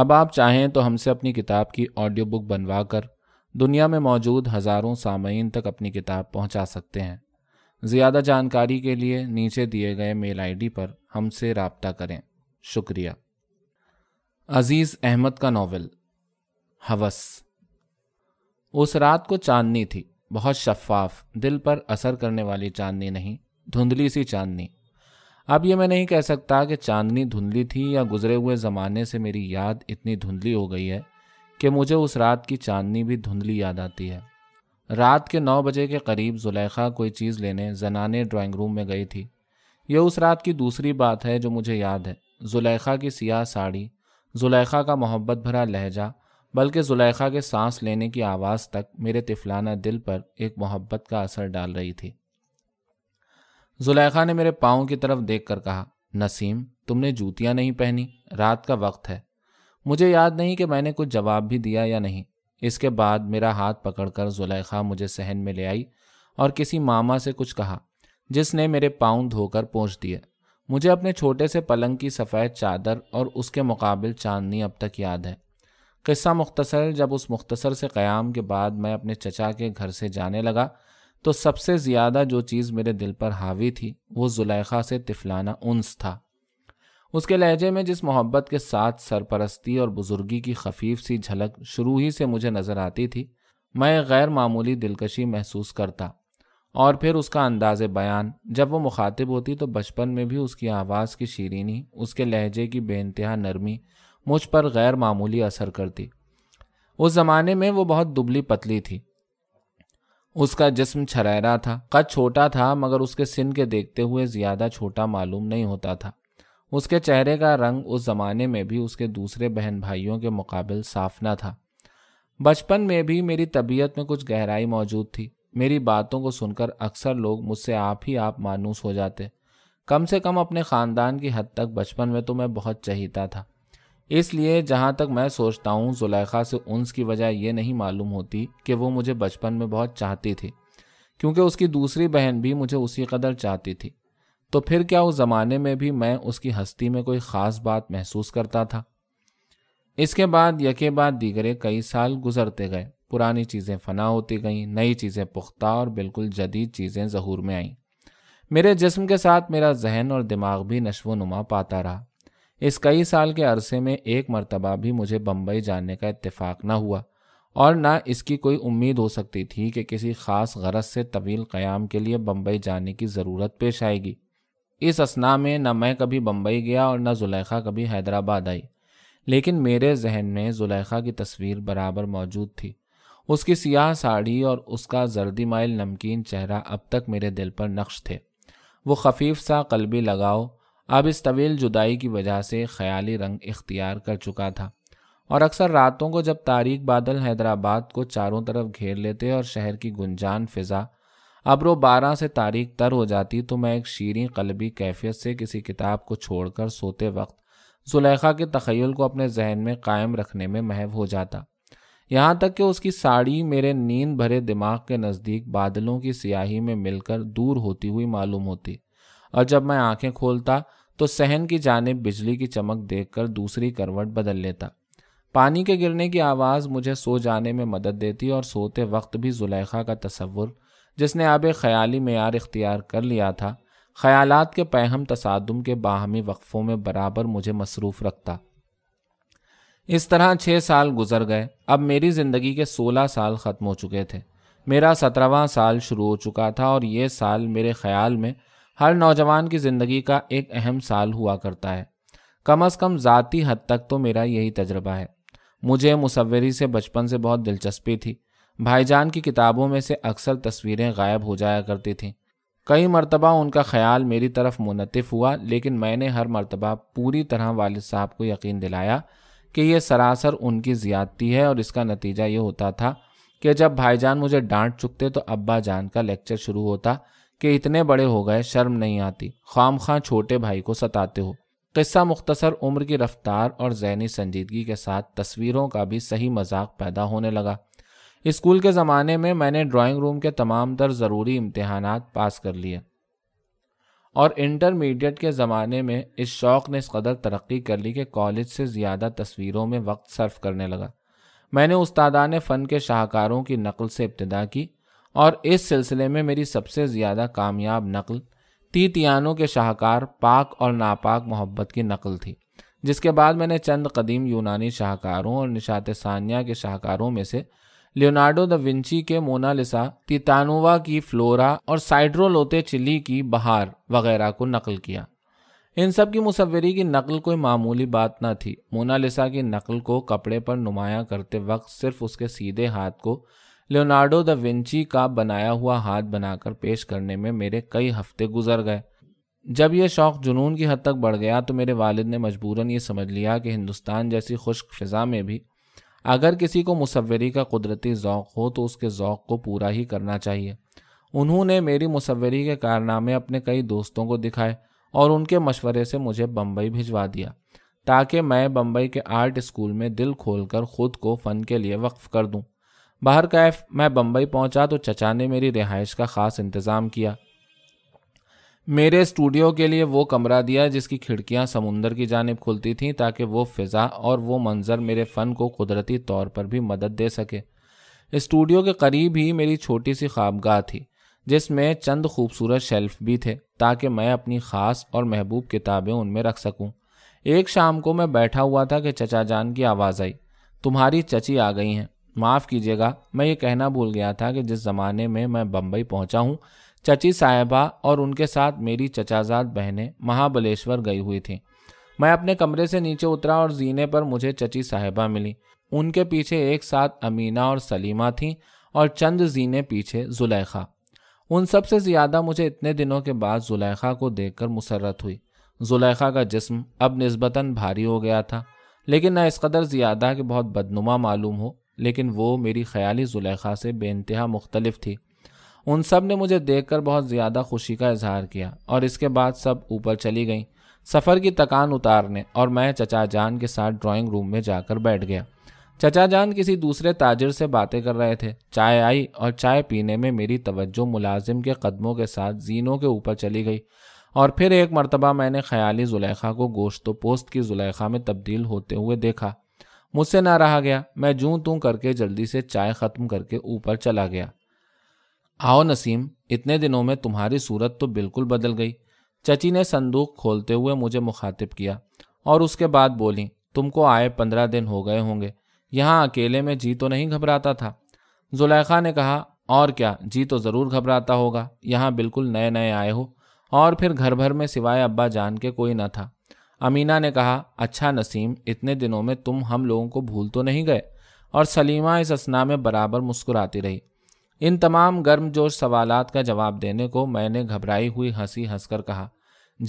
अब आप चाहें तो हमसे अपनी किताब की ऑडियो बुक बनवा कर दुनिया में मौजूद हज़ारों सामयीन तक अपनी किताब पहुंचा सकते हैं ज़्यादा जानकारी के लिए नीचे दिए गए मेल आईडी पर हमसे रबता करें शुक्रिया अज़ीज़ अहमद का नावल हवस उस रात को चांदनी थी बहुत शफाफ दिल पर असर करने वाली चांदनी नहीं धुंधली सी चांदनी अब ये मैं नहीं कह सकता कि चांदनी धुंधली थी या गुजरे हुए ज़माने से मेरी याद इतनी धुंधली हो गई है कि मुझे उस रात की चांदनी भी धुंधली याद आती है रात के नौ बजे के करीब जुलेखा कोई चीज़ लेने जनाने ड्राइंग रूम में गई थी यह उस रात की दूसरी बात है जो मुझे याद है जुलेखा की सियाह साड़ी जुलेखा का मोहब्बत भरा लहजा बल्कि जुलेखा के सांस लेने की आवाज़ तक मेरे तिफलाना दिल पर एक मोहब्बत का असर डाल रही थी जुलैखा ने मेरे पाँव की तरफ देख कर कहा नसीम तुमने जूतियाँ नहीं पहनी रात का वक्त है मुझे याद नहीं कि मैंने कुछ जवाब भी दिया या नहीं इसके बाद मेरा हाथ पकड़कर जुलैखा मुझे सहन में ले आई और किसी मामा से कुछ कहा जिसने मेरे पाँव धोकर पहुँच दिए मुझे अपने छोटे से पलंग की सफ़ेद चादर और उसके मुकाबल चांदनी अब तक याद है क़स्सा मुख्तसर जब उस मुख्तसर से क़याम के बाद मैं अपने चचा के घर से जाने लगा तो सबसे ज़्यादा जो चीज़ मेरे दिल पर हावी थी वो जुलेखा से तिफलाना उन्स था उसके लहजे में जिस मोहब्बत के साथ सरपरस्ती और बुजुर्गी की खफीफ सी झलक शुरू ही से मुझे नज़र आती थी मैं गैर मामूली दिलकशी महसूस करता और फिर उसका अंदाज बयान जब वो मुखातिब होती तो बचपन में भी उसकी आवाज़ की शीरीनी उसके लहजे की बेानतहा नरमी मुझ पर गैर मामूली असर करती उस ज़माने में वो बहुत दुबली पतली थी उसका जिस्म छरहरा था कद छोटा था मगर उसके सिन के देखते हुए ज़्यादा छोटा मालूम नहीं होता था उसके चेहरे का रंग उस ज़माने में भी उसके दूसरे बहन भाइयों के मुकाबल ना था बचपन में भी मेरी तबीयत में कुछ गहराई मौजूद थी मेरी बातों को सुनकर अक्सर लोग मुझसे आप ही आप मानूस हो जाते कम से कम अपने ख़ानदान की हद तक बचपन में तो मैं बहुत चहीता था इसलिए जहाँ तक मैं सोचता हूँ जुलेखा से उन्स की वजह यह नहीं मालूम होती कि वो मुझे बचपन में बहुत चाहती थी क्योंकि उसकी दूसरी बहन भी मुझे उसी कदर चाहती थी तो फिर क्या उस ज़माने में भी मैं उसकी हस्ती में कोई ख़ास बात महसूस करता था इसके बाद यके बाद दीगरे कई साल गुजरते गए पुरानी चीज़ें फना होती गईं नई चीज़ें पुख्ता और बिल्कुल जदीद चीज़ें जहूर में आईं मेरे जिस्म के साथ मेरा जहन और दिमाग भी नश्व नुमा पाता रहा इस कई साल के अरसे में एक मरतबा भी मुझे बम्बई जाने का इतफाक़ न हुआ और ना इसकी कोई उम्मीद हो सकती थी कि किसी ख़ास गरज से तवील क़याम के लिए बम्बई जाने की ज़रूरत पेश आएगी इस असना में न मैं कभी बम्बई गया और न जुलेखा कभी हैदराबाद आई लेकिन मेरे जहन में जुलेखा की तस्वीर बराबर मौजूद थी उसकी सियाह साड़ी और उसका जर्दी माइल नमकीन चेहरा अब तक मेरे दिल पर नक्श थे वो खफीफ सा कलबी लगाओ अब इस तवील जुदाई की वजह से ख्याली रंग इख्तियार कर चुका था और अक्सर रातों को जब तारीख बादल हैदराबाद को चारों तरफ घेर लेते और शहर की गुंजान फिजा अब रो बारह से तारीख तर हो जाती तो मैं एक शीरी कलबी कैफियत से किसी किताब को छोड़कर सोते वक्त जुलेखा के तखयल को अपने जहन में कायम रखने में महव हो जाता यहाँ तक कि उसकी साड़ी मेरे नींद भरे दिमाग के नज़दीक बादलों की स्याही में मिलकर दूर होती हुई मालूम होती और जब मैं आँखें खोलता तो सहन की जानब बिजली की चमक देखकर दूसरी करवट बदल लेता पानी के गिरने की आवाज़ मुझे सो जाने में मदद देती और सोते वक्त भी जुलेखा का तस्वुर जिसने आब ख्याली मैार इख्तियार कर लिया था ख्यालात के पैहम तसादम के बाहमी वक्फ़ों में बराबर मुझे मसरूफ़ रखता इस तरह छः साल गुजर गए अब मेरी ज़िंदगी के सोलह साल ख़त्म हो चुके थे मेरा सत्रहवा साल शुरू हो चुका था और ये साल मेरे ख्याल में हर नौजवान की ज़िंदगी का एक अहम साल हुआ करता है कम अज़ कम ज़ाती हद तक तो मेरा यही तजर्बा है मुझे मुसवरी से बचपन से बहुत दिलचस्पी थी भाईजान की किताबों में से अक्सर तस्वीरें गायब हो जाया करती थीं कई मरतबा उनका ख्याल मेरी तरफ मुनतफ हुआ लेकिन मैंने हर मरतबा पूरी तरह वालद साहब को यकीन दिलाया कि यह सरासर उनकी ज़्यादती है और इसका नतीजा ये होता था कि जब भाईजान मुझे डांट चुकते तो अब्बा जान का लेक्चर शुरू होता कि इतने बड़े हो गए शर्म नहीं आती खाम खां छोटे भाई को सताते हो किस्सा मुख्तसर उम्र की रफ्तार और जहनी संजीदगी के साथ तस्वीरों का भी सही मजाक पैदा होने लगा इस्कूल के ज़माने में मैंने ड्राॅइंग रूम के तमाम तर ज़रूरी इम्तहान पास कर लिए और इंटरमीडियट के ज़माने में इस शौक़ ने इस कदर तरक्की कर ली कि कॉलेज से ज़्यादा तस्वीरों में वक्त सर्फ करने लगा मैंने उस्तादान फ़न के शाहकारों की नकल से इब्तदा की और इस सिलसिले में मेरी सबसे ज़्यादा कामयाब नकल तीतियानों के शाहकार पाक और नापाक मोहब्बत की नकल थी जिसके बाद मैंने चंद कदीम यूनानी शाहकारों और निशात सानिया के शाहकारों में से लियोनार्डो द विंची के मोनालिसा तितानुवा की फ्लोरा और साइड्रोलोते चिली की बहार वगैरह को नकल किया इन सब की मुसवरी की नकल कोई मामूली बात न थी मोनालिसा की नकल को कपड़े पर नुमाया करते वक्त सिर्फ उसके सीधे हाथ को लियोनार्डो द विंची का बनाया हुआ हाथ बनाकर पेश करने में मेरे कई हफ्ते गुजर गए जब यह शौक़ जुनून की हद तक बढ़ गया तो मेरे वालिद ने मजबूरन ये समझ लिया कि हिंदुस्तान जैसी खुश्क फ़िज़ा में भी अगर किसी को मुसवरी का कुदरती ओक़ हो तो उसके ओक़ को पूरा ही करना चाहिए उन्होंने मेरी मुसवरी के कारनामे अपने कई दोस्तों को दिखाए और उनके मशवरे से मुझे बम्बई भिजवा दिया ताकि मैं बम्बई के आर्ट स्कूल में दिल खोलकर ख़ुद को फ़न के लिए वक्फ कर दूँ बाहर का एफ मैं बम्बई पहुंचा तो चचा ने मेरी रिहाइश का ख़ास इंतज़ाम किया मेरे स्टूडियो के लिए वो कमरा दिया जिसकी खिड़कियां समुंदर की जानब खुलती थीं ताकि वो फ़िज़ा और वो मंज़र मेरे फ़न को कुदरती तौर पर भी मदद दे सके स्टूडियो के करीब ही मेरी छोटी सी ख्वाबगाह थी जिसमें चंद खूबसूरत शेल्फ भी थे ताकि मैं अपनी ख़ास और महबूब किताबें उनमें रख सकूं। एक शाम को मैं बैठा हुआ था कि चचा जान की आवाज़ आई तुम्हारी चची आ गई हैं माफ़ कीजिएगा मैं ये कहना भूल गया था कि जिस ज़माने में मैं बम्बई पहुंचा हूँ चची साहिबा और उनके साथ मेरी चचाजाद बहनें महाबलेश्वर गई हुई थीं मैं अपने कमरे से नीचे उतरा और जीने पर मुझे चची साहिबा मिली उनके पीछे एक साथ अमीना और सलीमा थीं और चंद जीने पीछे जुलेखा उन सब से ज़्यादा मुझे इतने दिनों के बाद जुलैखा को देखकर मुसरत हुई जुलेखा का जिस्म अब नस्बता भारी हो गया था लेकिन न इस कदर ज़्यादा कि बहुत बदनुमा मालूम हो लेकिन वो मेरी ख्याली जुलेखा से बेानतहा मुख्तलिफ थी उन सब ने मुझे देख कर बहुत ज़्यादा खुशी का इजहार किया और इसके बाद सब ऊपर चली गई सफ़र की तकान उतारने और मैं चचा जान के साथ ड्राइंग रूम में जाकर बैठ गया चचा जान किसी दूसरे ताजिर से बातें कर रहे थे चाय आई और चाय पीने में मेरी तवज्जो मुलाजिम के कदमों के साथ जीनों के ऊपर चली गई और फिर एक मरतबा मैंने ख्याली जुलेखा को गोश्त तो पोस्त की जुलेखा में तब्दील होते हुए देखा मुझसे ना रहा गया मैं जूं तू करके जल्दी से चाय ख़त्म करके ऊपर चला गया आओ नसीम इतने दिनों में तुम्हारी सूरत तो बिल्कुल बदल गई चची ने संदूक खोलते हुए मुझे मुखातिब किया और उसके बाद बोली तुमको आए पंद्रह दिन हो गए होंगे यहाँ अकेले में जी तो नहीं घबराता था जुलेखा ने कहा और क्या जी तो ज़रूर घबराता होगा यहाँ बिल्कुल नए नए आए हो और फिर घर भर में सिवाय अब्बा जान के कोई न था अमीना ने कहा अच्छा नसीम इतने दिनों में तुम हम लोगों को भूल तो नहीं गए और सलीमा इस असना में बराबर मुस्कुराती रही इन तमाम गर्मजोश सवाल का जवाब देने को मैंने घबराई हुई हंसी हंसकर कहा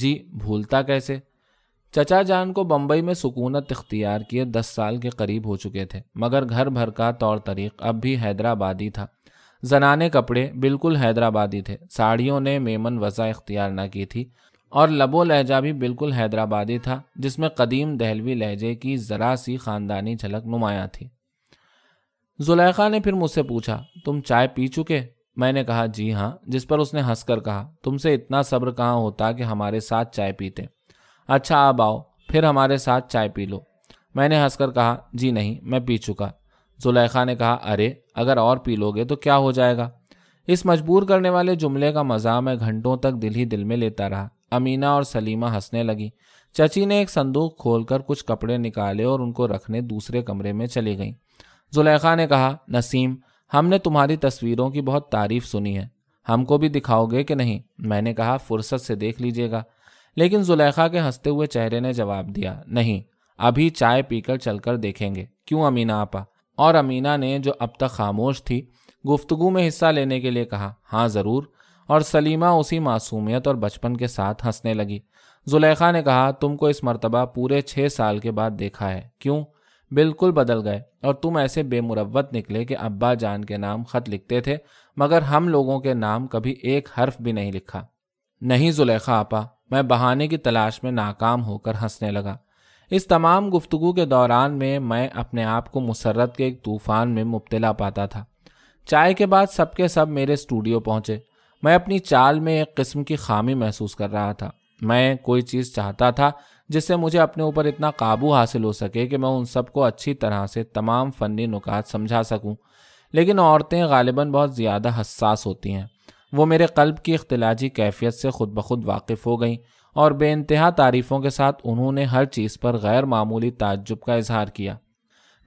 जी भूलता कैसे चचा जान को बम्बई में सुकूनत इख्तियार किए दस साल के करीब हो चुके थे मगर घर भर का तौर तरीक अब भी हैदराबादी था जनाने कपड़े बिल्कुल हैदराबादी थे साड़ियों ने मेमन वजह इख्तियार न की थी और लबो लहजा भी बिल्कुल हैदराबादी था जिसमें कदीम दहलवी लहजे की ज़रा सी ख़ानदानी झलक नुमाया थी जुलेखा ने फिर मुझसे पूछा तुम चाय पी चुके मैंने कहा जी हाँ जिस पर उसने हंसकर कहा तुमसे इतना सब्र कहाँ होता कि हमारे साथ चाय पीते अच्छा आप आओ फिर हमारे साथ चाय पी लो मैंने हंसकर कहा जी नहीं मैं पी चुका जुलेखा ने कहा अरे अगर और पी लोगे तो क्या हो जाएगा इस मजबूर करने वाले जुमले का मज़ा मैं घंटों तक दिल ही दिल में लेता रहा अमीना और सलीमा हंसने लगी चची ने एक संदूक खोलकर कुछ कपड़े निकाले और उनको रखने दूसरे कमरे में चली गईं जुलेखा ने कहा नसीम हमने तुम्हारी तस्वीरों की बहुत तारीफ सुनी है हमको भी दिखाओगे कि नहीं मैंने कहा फुर्सत से देख लीजिएगा लेकिन जुलेखा के हंसते हुए चेहरे ने जवाब दिया नहीं अभी चाय पीकर चलकर देखेंगे क्यों अमीना आपा और अमीना ने जो अब तक खामोश थी गुफ्तगु में हिस्सा लेने के लिए कहा हाँ ज़रूर और सलीमा उसी मासूमियत और बचपन के साथ हंसने लगी जुलेखा ने कहा तुमको इस मरतबा पूरे छः साल के बाद देखा है क्यों बिल्कुल बदल गए और तुम ऐसे बेमुरवत निकले कि अब्बा जान के नाम ख़त लिखते थे मगर हम लोगों के नाम कभी एक हर्फ भी नहीं लिखा नहीं जुलेखा आपा मैं बहाने की तलाश में नाकाम होकर हंसने लगा इस तमाम गुफ्तगु के दौरान में मैं अपने आप को मुसरत के एक तूफ़ान में मुबतला पाता था चाय के बाद सबके सब मेरे स्टूडियो पहुंचे मैं अपनी चाल में एक किस्म की खामी महसूस कर रहा था मैं कोई चीज़ चाहता था जिससे मुझे अपने ऊपर इतना काबू हासिल हो सके कि मैं उन सबको अच्छी तरह से तमाम फ़नी नुकात समझा सकूं। लेकिन औरतें गालिबा बहुत ज़्यादा हसास होती हैं वो मेरे कल्ब की अख्तलाजी कैफियत से खुद ब खुद वाकिफ़ हो गईं और बेानतहा तारीफ़ों के साथ उन्होंने हर चीज़ पर गैर मामूली ताज्जुब का इजहार किया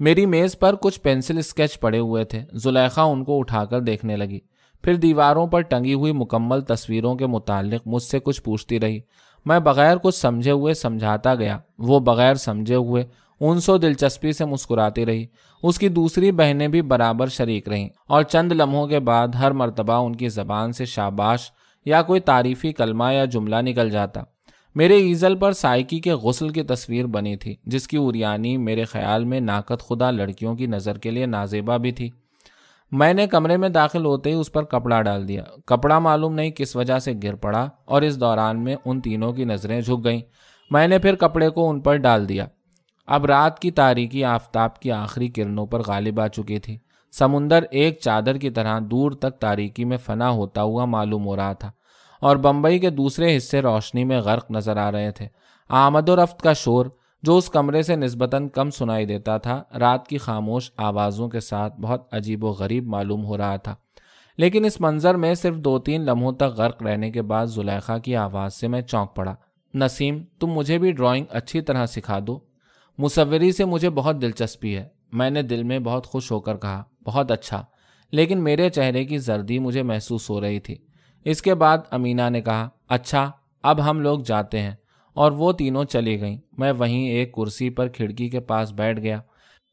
मेरी मेज़ पर कुछ पेंसिल स्केच पड़े हुए थे जुलेखा उनको उठाकर देखने लगी फिर दीवारों पर टंगी हुई मुकम्मल तस्वीरों के मुतालिक मुझसे कुछ पूछती रही मैं बगैर कुछ समझे हुए समझाता गया वो बगैर समझे हुए उन सो दिलचस्पी से मुस्कुराती रही उसकी दूसरी बहनें भी बराबर शरीक रहीं और चंद लम्हों के बाद हर मरतबा उनकी ज़बान से शाबाश या कोई तारीफ़ी कलमा या जुमला निकल जाता मेरे ईज़ल पर साइकी के गसल की तस्वीर बनी थी जिसकी उरियानी मेरे ख्याल में नाकत खुदा लड़कियों की नज़र के लिए नाजेबा भी थी मैंने कमरे में दाखिल होते ही उस पर कपड़ा डाल दिया कपड़ा मालूम नहीं किस वजह से गिर पड़ा और इस दौरान में उन तीनों की नज़रें झुक गईं मैंने फिर कपड़े को उन पर डाल दिया अब रात की तारीकी आफताब की आखिरी किरणों पर गालिब आ चुकी थी समुंदर एक चादर की तरह दूर तक तारीकी में फना होता हुआ मालूम हो रहा था और बम्बई के दूसरे हिस्से रोशनी में गर्क नजर आ रहे थे आमदोरफ्त का शोर जो उस कमरे से नस्बता कम सुनाई देता था रात की खामोश आवाज़ों के साथ बहुत अजीब व गरीब मालूम हो रहा था लेकिन इस मंज़र में सिर्फ दो तीन लम्हों तक गर्क रहने के बाद जुलेखा की आवाज़ से मैं चौंक पड़ा नसीम तुम मुझे भी ड्राइंग अच्छी तरह सिखा दो मुसविरी से मुझे बहुत दिलचस्पी है मैंने दिल में बहुत खुश होकर कहा बहुत अच्छा लेकिन मेरे चेहरे की जर्दी मुझे महसूस हो रही थी इसके बाद अमीना ने कहा अच्छा अब हम लोग जाते हैं और वो तीनों चली गईं मैं वहीं एक कुर्सी पर खिड़की के पास बैठ गया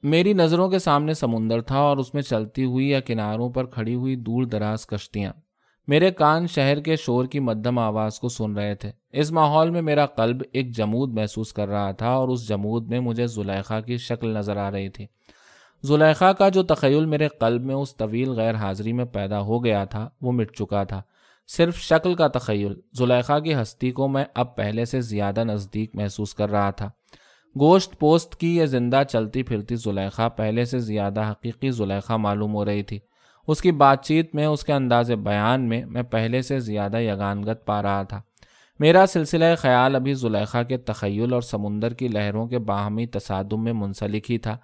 मेरी नज़रों के सामने समुंदर था और उसमें चलती हुई या किनारों पर खड़ी हुई दूर दराज कश्तियाँ मेरे कान शहर के शोर की मध्यम आवाज़ को सुन रहे थे इस माहौल में मेरा कल्ब एक जमूद महसूस कर रहा था और उस जमूद में मुझे जुलेखा की शक्ल नज़र आ रही थी जुलेखा का जो तखयल मेरे कल्ब में उस तवील गैर हाजिरी में पैदा हो गया था वो मिट चुका था सिर्फ शक्ल का तखयल जुलेखा की हस्ती को मैं अब पहले से ज़्यादा नज़दीक महसूस कर रहा था गोश्त पोस्त की यह जिंदा चलती फिरती जुलेखा पहले से ज़्यादा हकीकी जुलेखा मालूम हो रही थी उसकी बातचीत में उसके अंदाज बयान में मैं पहले से ज़्यादा यगानगत पा रहा था मेरा सिलसिला ख्याल अभी जुलेखा के तखयल और समुंदर की लहरों के बाहमी तसादम में मुंसलिक ही था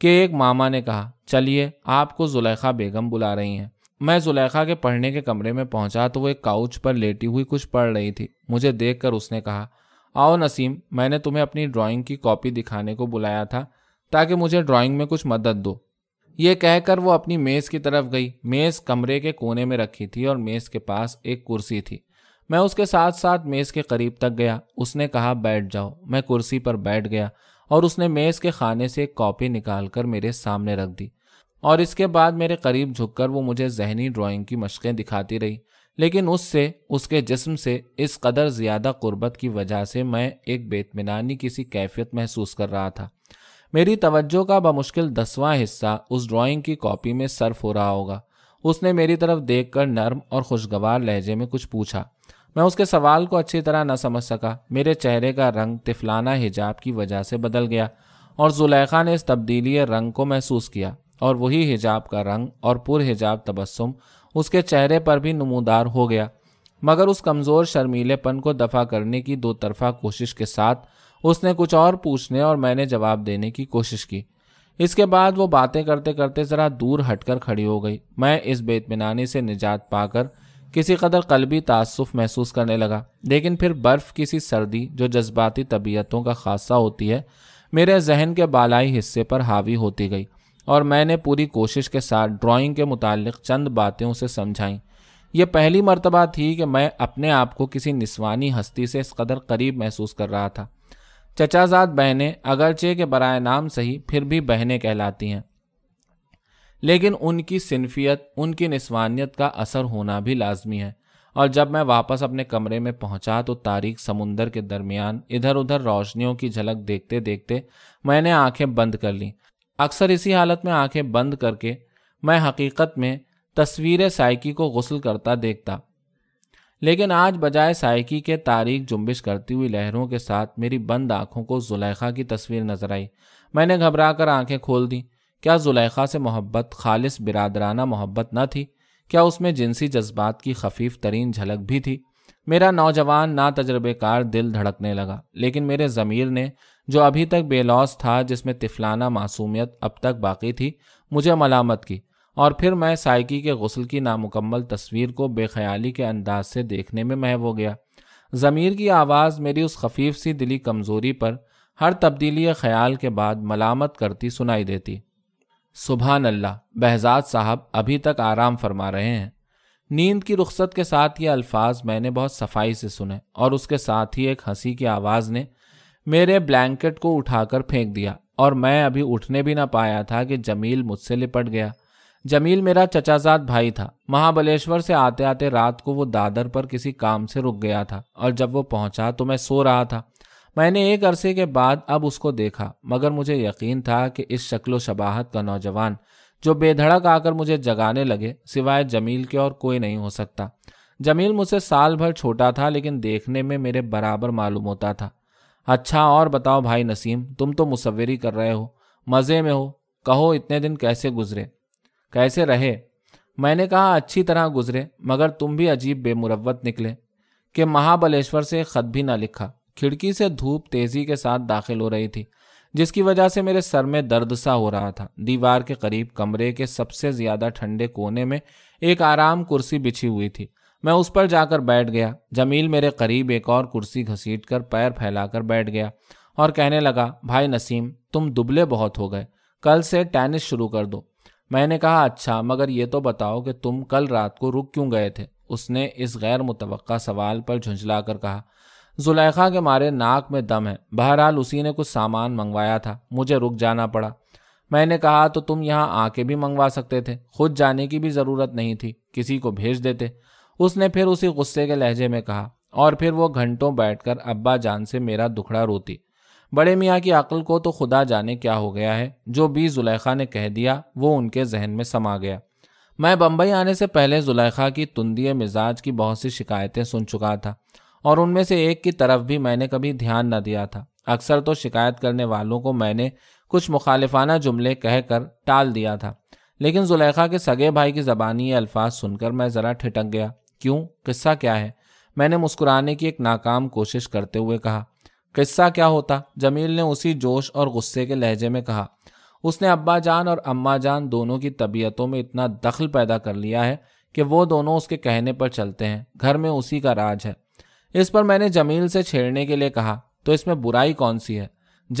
कि एक मामा ने कहा चलिए आपको जुलेखा बेगम बुला रही हैं मैं जुलेखा के पढ़ने के कमरे में पहुंचा तो वो एक काउच पर लेटी हुई कुछ पढ़ रही थी मुझे देख उसने कहा आओ नसीम मैंने तुम्हें अपनी ड्राइंग की कॉपी दिखाने को बुलाया था ताकि मुझे ड्राइंग में कुछ मदद दो ये कहकर वो अपनी मेज़ की तरफ गई मेज़ कमरे के कोने में रखी थी और मेज़ के पास एक कुर्सी थी मैं उसके साथ साथ मेज़ के करीब तक गया उसने कहा बैठ जाओ मैं कुर्सी पर बैठ गया और उसने मेज़ के खाने से एक कॉपी निकाल कर मेरे सामने रख दी और इसके बाद मेरे करीब झुककर वो मुझे जहनी ड्राइंग की मशक़ें दिखाती रही लेकिन उससे उसके जिस्म से इस कदर ज़्यादा कुर्बत की वजह से मैं एक बेतमिनानी किसी कैफियत महसूस कर रहा था मेरी तवज्जो का बमुश्किल दसवां हिस्सा उस ड्राइंग की कॉपी में सर्फ हो रहा होगा उसने मेरी तरफ देखकर नरम और खुशगवार लहजे में कुछ पूछा मैं उसके सवाल को अच्छी तरह न समझ सका मेरे चेहरे का रंग तिफलाना हिजाब की वजह से बदल गया और जुलेखा ने इस तब्दीली रंग को महसूस किया और वही हिजाब का रंग और पुर हिजाब तबस्सुम उसके चेहरे पर भी नमूदार हो गया मगर उस कमज़ोर शर्मीलेपन को दफ़ा करने की दो तरफा कोशिश के साथ उसने कुछ और पूछने और मैंने जवाब देने की कोशिश की इसके बाद वो बातें करते करते ज़रा दूर हटकर खड़ी हो गई मैं इस बेतमिनानी से निजात पाकर किसी कदर कलबी तसुफ़ महसूस करने लगा लेकिन फिर बर्फ़ की सी सर्दी जो जज्बाती तबीयतों का खासा होती है मेरे जहन के बालाई हिस्से पर हावी होती गई और मैंने पूरी कोशिश के साथ ड्राइंग के मुतालिक चंद बातें उसे समझाईं यह पहली मर्तबा थी कि मैं अपने आप को किसी निस्वानी हस्ती से इस कदर करीब महसूस कर रहा था चचाजाद बहनें अगरचे के बरए नाम सही फिर भी बहनें कहलाती हैं लेकिन उनकी सिनफियत उनकी निस्वानियत का असर होना भी लाजमी है और जब मैं वापस अपने कमरे में पहुंचा तो तारीख समुंदर के दरमियान इधर उधर रोशनियों की झलक देखते देखते मैंने आंखें बंद कर लीं अक्सर इसी हालत में आंखें बंद करके मैं हकीकत में तस्वीर साइकी को गसल करता देखता लेकिन आज बजाय साइकी के तारीख जुम्बिश करती हुई लहरों के साथ मेरी बंद आंखों को जुलेखा की तस्वीर नजर आई मैंने घबरा कर आंखें खोल दी क्या जुलेखा से मोहब्बत खालिस बिरादराना मोहब्बत न थी क्या उसमें जिनसी जज्बात की खफीफ तरीन झलक भी थी मेरा नौजवान ना तजर्बेकार दिल धड़कने लगा लेकिन मेरे ज़मीर ने जो अभी तक बेलौस था जिसमें तिफलाना मासूमियत अब तक बाकी थी मुझे मलामत की और फिर मैं साइकी के गसल की नामुकम्मल तस्वीर को बेख्याली के अंदाज से देखने में महव हो गया ज़मीर की आवाज़ मेरी उस खफीफ सी दिली कमज़ोरी पर हर तब्दीली ख्याल के बाद मलामत करती सुनाई देती सुबह अल्लाह बहजाद साहब अभी तक आराम फरमा रहे हैं नींद की रुखसत के साथ ये अल्फाज मैंने बहुत सफाई से सुने और उसके साथ ही एक हंसी की आवाज़ ने मेरे ब्लैंकेट को उठाकर फेंक दिया और मैं अभी उठने भी ना पाया था कि जमील मुझसे लिपट गया जमील मेरा चचाजाद भाई था महाबलेश्वर से आते आते रात को वो दादर पर किसी काम से रुक गया था और जब वो पहुंचा तो मैं सो रहा था मैंने एक अरसे के बाद अब उसको देखा मगर मुझे यकीन था कि इस शक्लो शबाहत का नौजवान जो बेधड़क आकर मुझे जगाने लगे सिवाय जमील के और कोई नहीं हो सकता जमील मुझसे साल भर छोटा था लेकिन देखने में मेरे बराबर मालूम होता था अच्छा और बताओ भाई नसीम तुम तो मुसवरी कर रहे हो मज़े में हो कहो इतने दिन कैसे गुजरे कैसे रहे मैंने कहा अच्छी तरह गुजरे मगर तुम भी अजीब बेमुरवत निकले कि महाबलेश्वर से खत भी ना लिखा खिड़की से धूप तेजी के साथ दाखिल हो रही थी जिसकी वजह से मेरे सर में दर्द सा हो रहा था दीवार के करीब कमरे के सबसे ज्यादा ठंडे कोने में एक आराम कुर्सी बिछी हुई थी मैं उस पर जाकर बैठ गया जमील मेरे करीब एक और कुर्सी घसीट कर पैर फैलाकर बैठ गया और कहने लगा भाई नसीम तुम दुबले बहुत हो गए कल से टेनिस शुरू कर दो मैंने कहा अच्छा मगर ये तो बताओ कि तुम कल रात को रुक क्यों गए थे उसने इस गैर मुतव सवाल पर झुंझला कर कहा जुलेखा के मारे नाक में दम है बहरहाल उसी ने कुछ सामान मंगवाया था मुझे रुक जाना पड़ा मैंने कहा तो तुम यहाँ आके भी मंगवा सकते थे खुद जाने की भी ज़रूरत नहीं थी किसी को भेज देते उसने फिर उसी गुस्से के लहजे में कहा और फिर वो घंटों बैठकर अब्बा जान से मेरा दुखड़ा रोती बड़े मियाँ की अकल को तो खुदा जाने क्या हो गया है जो भी जुलेखा ने कह दिया वो उनके जहन में समा गया मैं बम्बई आने से पहले जुलेखा की तुंदी मिजाज की बहुत सी शिकायतें सुन चुका था और उनमें से एक की तरफ भी मैंने कभी ध्यान न दिया था अक्सर तो शिकायत करने वालों को मैंने कुछ मुखालिफाना जुमले कहकर टाल दिया था लेकिन जुलेखा के सगे भाई की जबानी ये अल्फाज सुनकर मैं ज़रा ठिटक गया क्यों किस्सा क्या है मैंने मुस्कुराने की एक नाकाम कोशिश करते हुए कहा किस्सा क्या होता जमील ने उसी जोश और गुस्से के लहजे में कहा उसने अब्बा जान और अम्मा जान दोनों की तबीयतों में इतना दखल पैदा कर लिया है कि वो दोनों उसके कहने पर चलते हैं घर में उसी का राज है इस पर मैंने जमील से छेड़ने के लिए कहा तो इसमें बुराई कौन सी है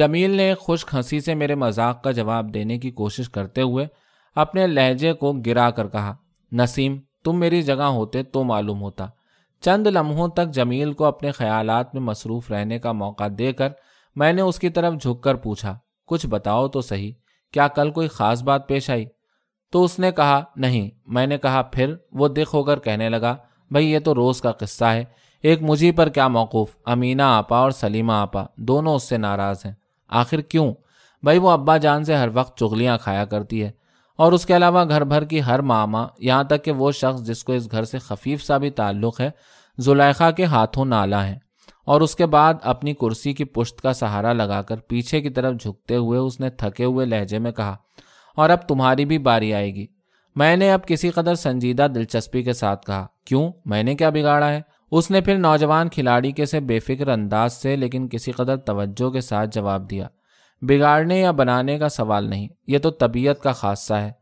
जमील ने खुश हंसी से मेरे मजाक का जवाब देने की कोशिश करते हुए अपने लहजे को गिरा कर कहा नसीम तुम मेरी जगह होते तो मालूम होता चंद लम्हों तक जमील को अपने ख्याल में मसरूफ़ रहने का मौका देकर मैंने उसकी तरफ झुक कर पूछा कुछ बताओ तो सही क्या कल कोई ख़ास बात पेश आई तो उसने कहा नहीं मैंने कहा फिर वो दिख होकर कहने लगा भाई ये तो रोज़ का किस्सा है एक मुझी पर क्या मौकूफ़ अमीना आपा और सलीमा आपा दोनों उससे नाराज़ हैं आखिर क्यों भाई वो अब्बा जान से हर वक्त चुगलियाँ खाया करती है और उसके अलावा घर भर की हर मामा यहाँ तक कि वो शख्स जिसको इस घर से खफीफ सा भी ताल्लुक़ है जुलेखा के हाथों नाला है और उसके बाद अपनी कुर्सी की पुश्त का सहारा लगाकर पीछे की तरफ झुकते हुए उसने थके हुए लहजे में कहा और अब तुम्हारी भी बारी आएगी मैंने अब किसी कदर संजीदा दिलचस्पी के साथ कहा क्यों मैंने क्या बिगाड़ा है उसने फिर नौजवान खिलाड़ी के से बेफिक्र अंदाज से लेकिन किसी कदर तवज्जो के साथ जवाब दिया बिगाड़ने या बनाने का सवाल नहीं ये तो तबीयत का खादसा है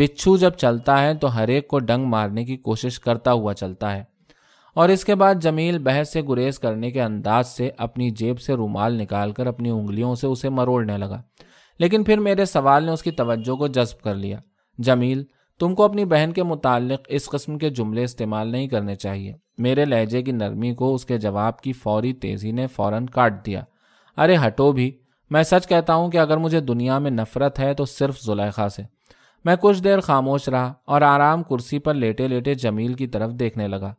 बिच्छू जब चलता है तो हरेक को डंग मारने की कोशिश करता हुआ चलता है और इसके बाद जमील बहस से गुरेज करने के अंदाज से अपनी जेब से रूमाल निकाल कर अपनी उंगलियों से उसे मरोड़ने लगा लेकिन फिर मेरे सवाल ने उसकी तवज्जो को जज्ब कर लिया जमील तुमको अपनी बहन के मुतालिक इस कस्म के जुमले इस्तेमाल नहीं करने चाहिए मेरे लहजे की नरमी को उसके जवाब की फौरी तेज़ी ने फौरन काट दिया अरे हटो भी मैं सच कहता हूँ कि अगर मुझे दुनिया में नफरत है तो सिर्फ जुलेखा से मैं कुछ देर खामोश रहा और आराम कुर्सी पर लेटे लेटे जमील की तरफ देखने लगा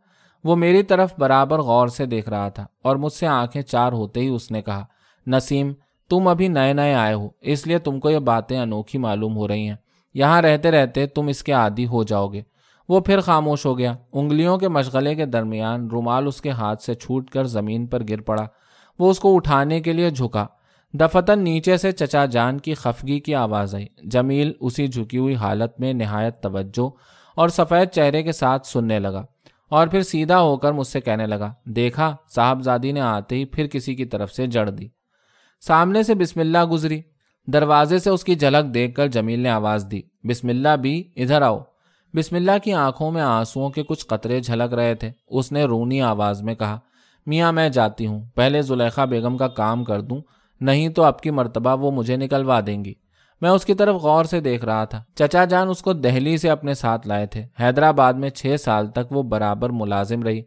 वो मेरी तरफ बराबर गौर से देख रहा था और मुझसे आंखें चार होते ही उसने कहा नसीम तुम अभी नए नए आए हो इसलिए तुमको ये बातें अनोखी मालूम हो रही हैं यहाँ रहते रहते तुम इसके आदि हो जाओगे वो फिर खामोश हो गया उंगलियों के मशगले के दरमियान रुमाल उसके हाथ से छूट कर ज़मीन पर गिर पड़ा वो उसको उठाने के लिए झुका दफतन नीचे से चचा जान की खफगी की आवाज़ आई जमील उसी झुकी हुई हालत में नहायत तवज्जो और सफ़ेद चेहरे के साथ सुनने लगा और फिर सीधा होकर मुझसे कहने लगा देखा साहबजादी ने आते ही फिर किसी की तरफ से जड़ दी सामने से बिस्मिल्ला गुजरी दरवाजे से उसकी झलक देखकर जमील ने आवाज़ दी बिस्मिल्ला भी इधर आओ बिस्मिल्ला की आंखों में आंसुओं के कुछ कतरे झलक रहे थे उसने रूनी आवाज़ में कहा मियाँ मैं जाती हूँ पहले जुलेखा बेगम का काम कर दूँ नहीं तो आपकी मर्तबा वो मुझे निकलवा देंगी मैं उसकी तरफ गौर से देख रहा था चचा जान उसको दहली से अपने साथ लाए थे हैदराबाद में छः साल तक वो बराबर मुलाजिम रही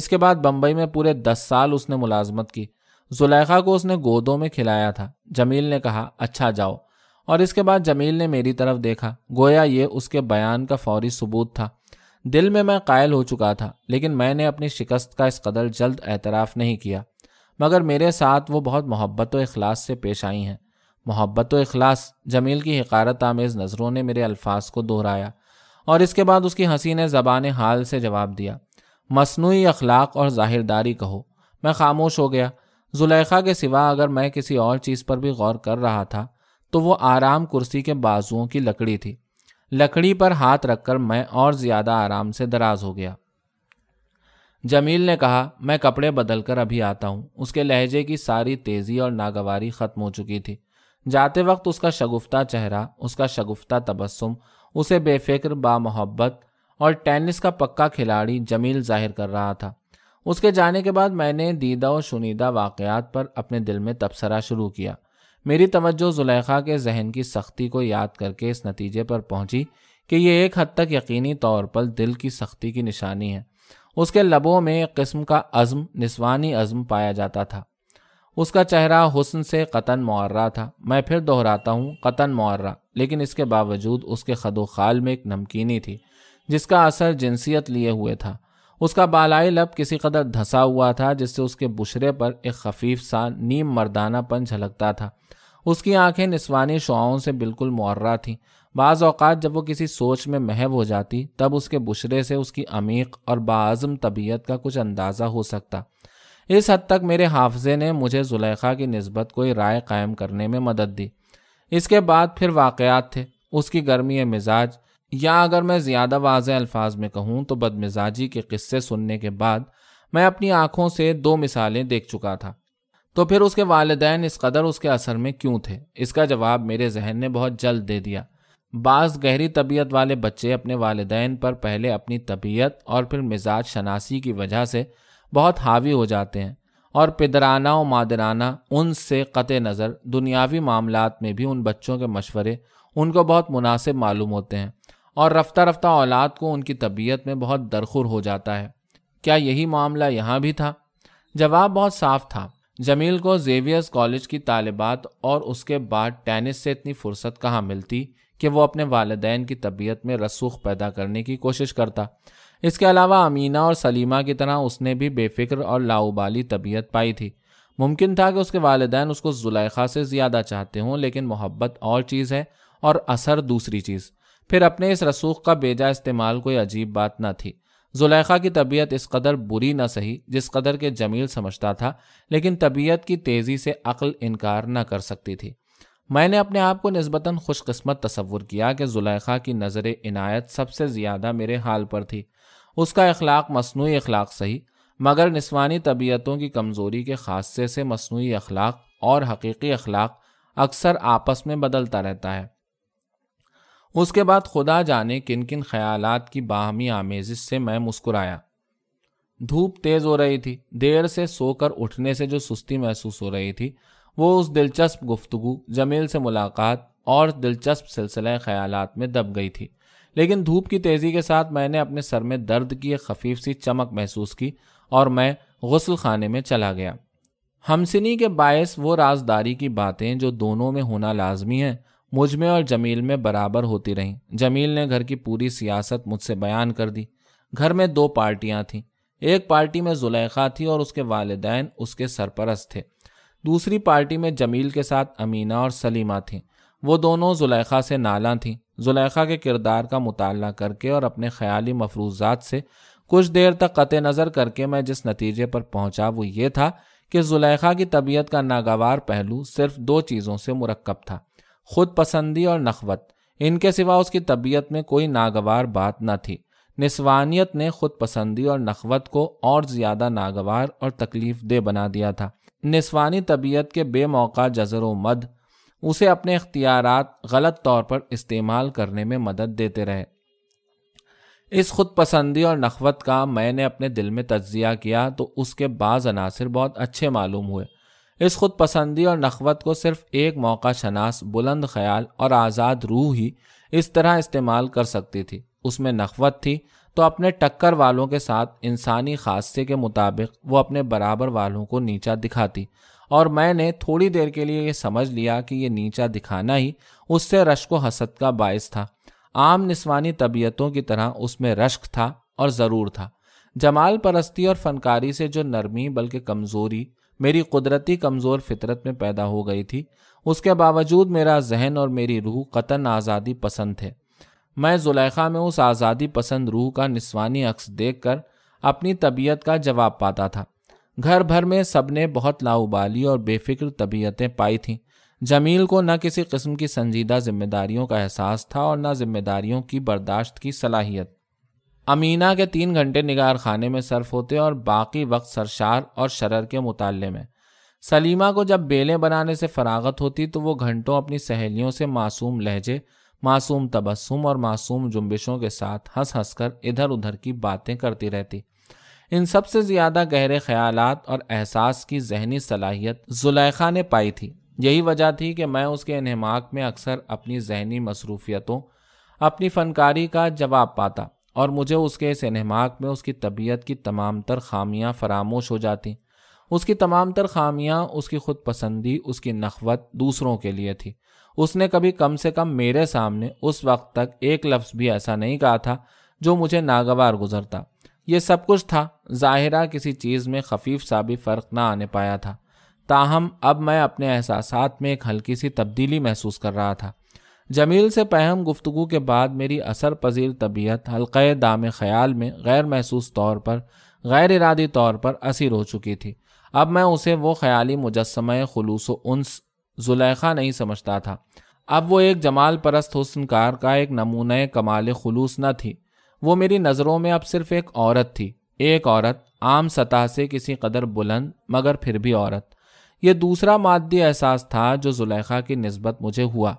इसके बाद बम्बई में पूरे दस साल उसने मुलाजमत की जुलेखा को उसने गोदों में खिलाया था जमील ने कहा अच्छा जाओ और इसके बाद जमील ने मेरी तरफ देखा गोया ये उसके बयान का फौरी सबूत था दिल में मैं कायल हो चुका था लेकिन मैंने अपनी शिकस्त का इस कदर जल्द एतराफ़ नहीं किया मगर मेरे साथ वो बहुत मोहब्बत व अखलास से पेश आई हैं मोहब्बत व अखलास जमील की हकारत आमेज़ नज़रों ने मेरे अल्फाज को दोहराया और इसके बाद उसकी हंसी ने ज़बान हाल से जवाब दिया मसनू अखलाक और ज़ाहिरदारी कहो मैं खामोश हो गया जुलेखा के सिवा अगर मैं किसी और चीज़ पर भी गौर कर रहा था तो वो आराम कुर्सी के बाजुओं की लकड़ी थी लकड़ी पर हाथ रखकर मैं और ज़्यादा आराम से दराज हो गया जमील ने कहा मैं कपड़े बदल कर अभी आता हूँ उसके लहजे की सारी तेजी और नागवारी खत्म हो चुकी थी जाते वक्त उसका शगुफ्ता चेहरा उसका शगुफ्ता तबस्सुम उसे बेफिक्र बामहब्बत और टेनिस का पक्का खिलाड़ी जमील जाहिर कर रहा था उसके जाने के बाद मैंने दीदा और शुनीदा वाक़ात पर अपने दिल में तबसरा शुरू किया मेरी तवज्जो जुलेखा के जहन की सख्ती को याद करके इस नतीजे पर पहुंची कि यह एक हद तक यकीनी तौर पर दिल की सख्ती की निशानी है उसके लबों में एक किस्म का अज़म निस्वानी अज़म पाया जाता था उसका चेहरा हुसन से कतन मुआर्रा था मैं फिर दोहराता हूँ कतन मुर्रा लेकिन इसके बावजूद उसके खदोखाल में एक नमकीनी थी जिसका असर जिनसियत लिए हुए था उसका बालाई लब किसी कदर धंसा हुआ था जिससे उसके बुशरे पर एक खफीफ सा नीम मर्दानापन झलकता था उसकी आंखें निस्वानी शुआओं से बिल्कुल मुर्रा थी बाज़ अवकात जब वो किसी सोच में महव हो जाती तब उसके बुशरे से उसकी अमीक और बाज़म तबीयत का कुछ अंदाज़ा हो सकता इस हद तक मेरे हाफजे ने मुझे जुलेखा की नस्बत कोई राय कायम करने में मदद दी इसके बाद फिर वाक़ात थे उसकी गर्मी मिजाज या अगर मैं ज़्यादा वाज अल्फाज में कहूँ तो बदमिजाजी के किस्से सुनने के बाद मैं अपनी आँखों से दो मिसालें देख चुका था तो फिर उसके वालदेन इस कदर उसके असर में क्यों थे इसका जवाब मेरे जहन ने बहुत जल्द दे दिया बाज़ गहरी तबीयत वाले बच्चे अपने वालदेन पर पहले अपनी तबीयत और फिर मिजाज शनासी की वजह से बहुत हावी हो जाते हैं और पिदराना और मादराना से क़त नज़र दुनियावी मामला में भी उन बच्चों के मशवरे उनको बहुत मुनासिब मालूम होते हैं और रफ्ता रफ्ता औलाद को उनकी तबीयत में बहुत दरखुर हो जाता है क्या यही मामला यहाँ भी था जवाब बहुत साफ था जमील को जेवियर्स कॉलेज की तालिबात और उसके बाद टेनिस से इतनी फुर्सत कहाँ मिलती कि वो अपने वालदेन की तबीयत में रसूख पैदा करने की कोशिश करता इसके अलावा अमीना और सलीमा की तरह उसने भी बेफिक्र और लाउबाली तबीयत पाई थी मुमकिन था कि उसके वालदेन उसको जुलेखा से ज़्यादा चाहते हों लेकिन मोहब्बत और चीज़ है और असर दूसरी चीज़ फिर अपने इस रसूख का बेजा इस्तेमाल कोई अजीब बात न थी जुलेखा की तबीयत इस कदर बुरी न सही जिस कदर के जमील समझता था लेकिन तबीयत की तेज़ी से अक्ल इनकार न कर सकती थी मैंने अपने आप को नस्बता खुशकस्मत तस्वुर किया कि जुलेखा की नज़र इनायत सबसे ज़्यादा मेरे हाल पर थी उसका अखलाक मसनू अखलाक सही मगर नस्वानी तबीयतों की कमज़ोरी के खादसे से मसनू अखलाक और हकीकी अखलाक अक्सर आपस में बदलता रहता है उसके बाद खुदा जाने किन किन ख्यालात की बाहमी आमेजिश से मैं मुस्कुराया धूप तेज़ हो रही थी देर से सोकर उठने से जो सुस्ती महसूस हो रही थी वो उस दिलचस्प गुफ्तगु जमील से मुलाकात और दिलचस्प सिलसिले ख्याल में दब गई थी लेकिन धूप की तेज़ी के साथ मैंने अपने सर में दर्द की एक खफीफ सी चमक महसूस की और मैं गसल खाने में चला गया हमसिनी के बायस वो राजदारी की बातें जो दोनों में होना लाजमी है मुझ में और जमील में बराबर होती रहीं जमील ने घर की पूरी सियासत मुझसे बयान कर दी घर में दो पार्टियां थीं एक पार्टी में जुलेखा थी और उसके वालदान उसके सरपरस्त थे दूसरी पार्टी में जमील के साथ अमीना और सलीमा थीं वो दोनों जुलेखा से नाला थीं जुलेखा के किरदार का मुताल करके और अपने ख्याली मफरूजात से कुछ देर तक कत नज़र करके मैं जिस नतीजे पर पहुंचा वो ये था कि जुलेखा की तबीयत का नागवार पहलू सिर्फ दो चीज़ों से मुरक्ब था खुद पसंदी और नखवत इनके सिवा उसकी तबीयत में कोई नागवार बात न थी निस्वानियत ने खुद पसंदी और नखवत को और ज़्यादा नागवार और तकलीफ दे बना दिया था निस्वानी तबीयत के बेमौका जजर मद उसे अपने इख्तियारात गलत तौर पर इस्तेमाल करने में मदद देते रहे इस खुद पसंदी और नखवत का मैंने अपने दिल में तज्जिया किया तो उसके बाज़ अनासर बहुत अच्छे मालूम हुए इस खुद पसंदी और नखवत को सिर्फ एक मौका शनास बुलंद ख्याल और आज़ाद रूह ही इस तरह इस्तेमाल कर सकती थी उसमें नखवत थी तो अपने टक्कर वालों के साथ इंसानी खादसे के मुताबिक वो अपने बराबर वालों को नीचा दिखाती और मैंने थोड़ी देर के लिए ये समझ लिया कि ये नीचा दिखाना ही उससे रश्क व हसद का बायस था आम निस्वानी तबीयतों की तरह उसमें रश्क था और ज़रूर था जमाल परस्ती और फनकारी से जो नरमी बल्कि कमज़ोरी मेरी कुदरती कमज़ोर फितरत में पैदा हो गई थी उसके बावजूद मेरा जहन और मेरी रूह कतन आज़ादी पसंद थे मैं जुलेखा में उस आज़ादी पसंद रूह का निस्वानी अक्स देख कर अपनी तबीयत का जवाब पाता था घर भर में सब ने बहुत लाउबाली और बेफिक्र तबीयतें पाई थीं जमील को न किसी किस्म की संजीदा जिम्मेदारियों का एहसास था और न जिम्मेदारियों की बर्दाश्त की सलाहियत अमीना के तीन घंटे निगार खाने में सर्फ होते और बाकी वक्त सरशार और शरर के मुताले में सलीमा को जब बेलें बनाने से फरागत होती तो वो घंटों अपनी सहेलियों से मासूम लहजे मासूम तबस्सुम और मासूम जुम्बिशों के साथ हंस हंस कर इधर उधर की बातें करती रहती इन सबसे ज़्यादा गहरे ख्यालात और एहसास की जहनी सलाहियत जुलेखा ने पाई थी यही वजह थी कि मैं उसके इनहमाक में अक्सर अपनी जहनी मसरूफियतों अपनी फनकारी का जवाब पाता और मुझे उसके इस इनहमाक में उसकी तबीयत की तमाम तर खामियाँ फरामोश हो जाती उसकी तमाम तर खामियाँ उसकी खुद पसंदी उसकी नखवत दूसरों के लिए थी उसने कभी कम से कम मेरे सामने उस वक्त तक एक लफ्ज़ भी ऐसा नहीं कहा था जो मुझे नागवार गुजरता ये सब कुछ था ज़ाहिरा किसी चीज़ में खफीफ सा भी फ़र्क ना आने पाया था ताहम अब मैं अपने एहसास में एक हल्की सी तब्दीली महसूस कर रहा था जमील से पहम गुफ्तु के बाद मेरी असर पजीर तबीयत हल्के दाम ख्याल में गैर महसूस तौर पर गैर इरादी तौर पर असर हो चुकी थी अब मैं उसे वो ख्याली मुजस्म खलूस उन्स जुलेखा नहीं समझता था अब वो एक जमाल परस्त हुसनकार का एक नमून कमाल खलूस न थी वो मेरी नज़रों में अब सिर्फ एक औरत थी एक औरत आम सतह से किसी कदर बुलंद मगर फिर भी औरत यह दूसरा मादी एहसास था जो जुलेखा की नस्बत मुझे हुआ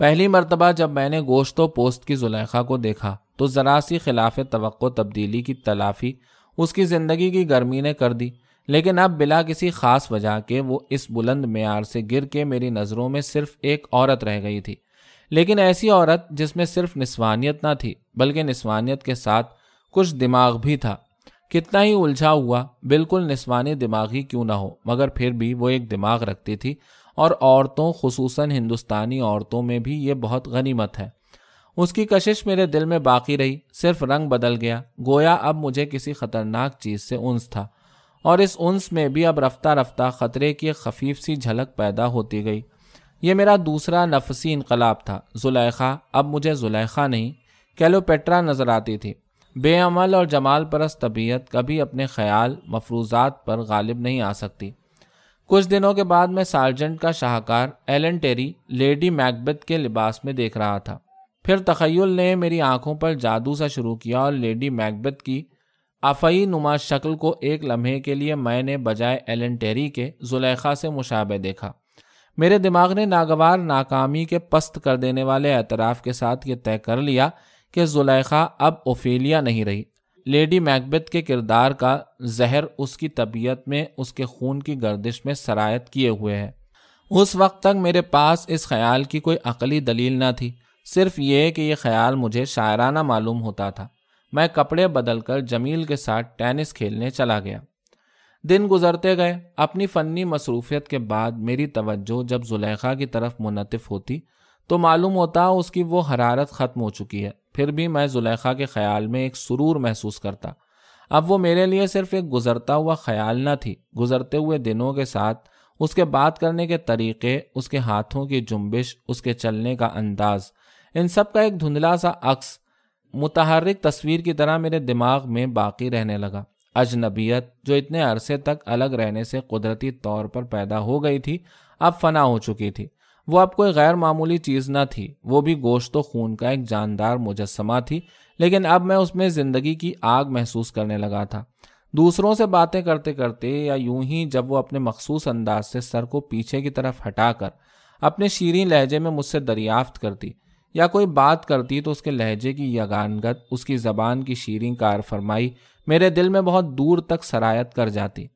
पहली मरतबा जब मैंने गोश्त पोस्त की जुलेखा को देखा तो ज़रा सी खिलाफ तो तब्दीली की तलाफी उसकी ज़िंदगी की गर्मी ने कर दी लेकिन अब बिला किसी खास वजह के वो इस बुलंद मैार से गिर के मेरी नज़रों में सिर्फ एक औरत रह गई थी लेकिन ऐसी औरत जिसमें सिर्फ निस्वानियत ना थी बल्कि निस्वानियत के साथ कुछ दिमाग भी था कितना ही उलझा हुआ बिल्कुल नस्वानी दिमागी क्यों ना हो मगर फिर भी वो एक दिमाग रखती थी औरतों खसूस हिंदुस्तानी औरतों में भी ये बहुत गनीमत है उसकी कशिश मेरे दिल में बाकी रही सिर्फ रंग बदल गया गोया अब मुझे किसी खतरनाक चीज से उन्स था और इस उन्स में भी अब रफ्ता रफ्ता खतरे की एक खफीफ सी झलक पैदा होती गई ये मेरा दूसरा नफसी इनकलाब था जुलेखा अब मुझे जुलेखा नहीं कैलोपेट्रा नज़र आती थी बेअमल और जमाल परस्त तबीयत कभी अपने ख्याल मफरूजात पर गालिब नहीं आ सकती कुछ दिनों के बाद मैं सार्जेंट का शाहकार एलन टेरी लेडी मैकबेथ के लिबास में देख रहा था फिर तखयल ने मेरी आंखों पर जादू सा शुरू किया और लेडी मैकबेथ की आफई नुमा शक्ल को एक लम्हे के लिए मैंने बजाय एलन टेरी के जुलेखा से मुशाबे देखा मेरे दिमाग ने नागवार नाकामी के पस्त कर देने वाले एतराफ़ के साथ ये तय कर लिया कि जुलेखा अब ओफेलिया नहीं रही लेडी मैकबेथ के किरदार का जहर उसकी तबीयत में उसके खून की गर्दिश में सरायत किए हुए है उस वक्त तक मेरे पास इस ख्याल की कोई अकली दलील ना थी सिर्फ ये कि यह ख्याल मुझे शायराना मालूम होता था मैं कपड़े बदलकर जमील के साथ टेनिस खेलने चला गया दिन गुजरते गए अपनी फ़नी मसरूफियत के बाद मेरी तवज्जो जब जुलेखा की तरफ मुनतफ होती तो मालूम होता उसकी वो हरारत ख़त्म हो चुकी है फिर भी मैं जुलेखा के ख्याल में एक सुरूर महसूस करता अब वो मेरे लिए सिर्फ एक गुजरता हुआ ख्याल न थी गुजरते हुए दिनों के साथ उसके बात करने के तरीके उसके हाथों की जुम्बिश उसके चलने का अंदाज़ इन सब का एक धुंधला सा अक्स मुतहरक तस्वीर की तरह मेरे दिमाग में बाकी रहने लगा अजनबियत जो इतने अरसे तक अलग रहने से कुदरती तौर पर पैदा हो गई थी अब फना हो चुकी थी वो अब कोई गैर मामूली चीज़ न थी वो भी गोश्त खून का एक जानदार मुजस्मा थी लेकिन अब मैं उसमें ज़िंदगी की आग महसूस करने लगा था दूसरों से बातें करते करते या यूं ही जब वो अपने मखसूस अंदाज से सर को पीछे की तरफ हटाकर अपने शीरी लहजे में मुझसे दरियाफ्त करती या कोई बात करती तो उसके लहजे की यगानगत उसकी ज़बान की शीरें कार फरमाई मेरे दिल में बहुत दूर तक सरायत कर जाती